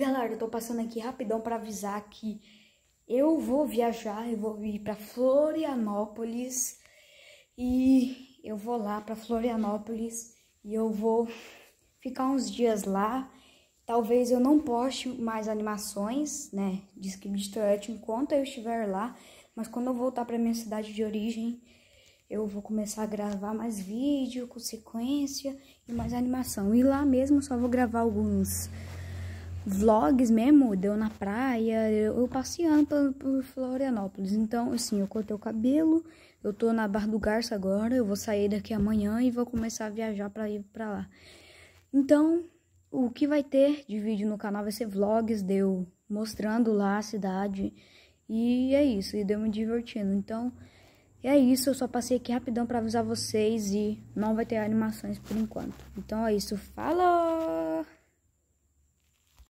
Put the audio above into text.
Galera, eu tô passando aqui rapidão para avisar que eu vou viajar, eu vou ir para Florianópolis e eu vou lá para Florianópolis e eu vou ficar uns dias lá. Talvez eu não poste mais animações, né, de script Tourette enquanto eu estiver lá, mas quando eu voltar para minha cidade de origem, eu vou começar a gravar mais vídeo com sequência e mais animação. E lá mesmo só vou gravar alguns vlogs mesmo, deu na praia, eu, eu passeando por, por, Florianópolis. Então, assim, eu cortei o cabelo, eu tô na Barra do Garça agora, eu vou sair daqui amanhã e vou começar a viajar pra ir pra lá. Então, o que vai ter de vídeo no canal vai ser vlogs, deu mostrando lá a cidade. E é isso, e deu me divertindo. Então, é isso, eu só passei aqui rapidão pra avisar vocês e não vai ter animações por enquanto. Então é isso, falou!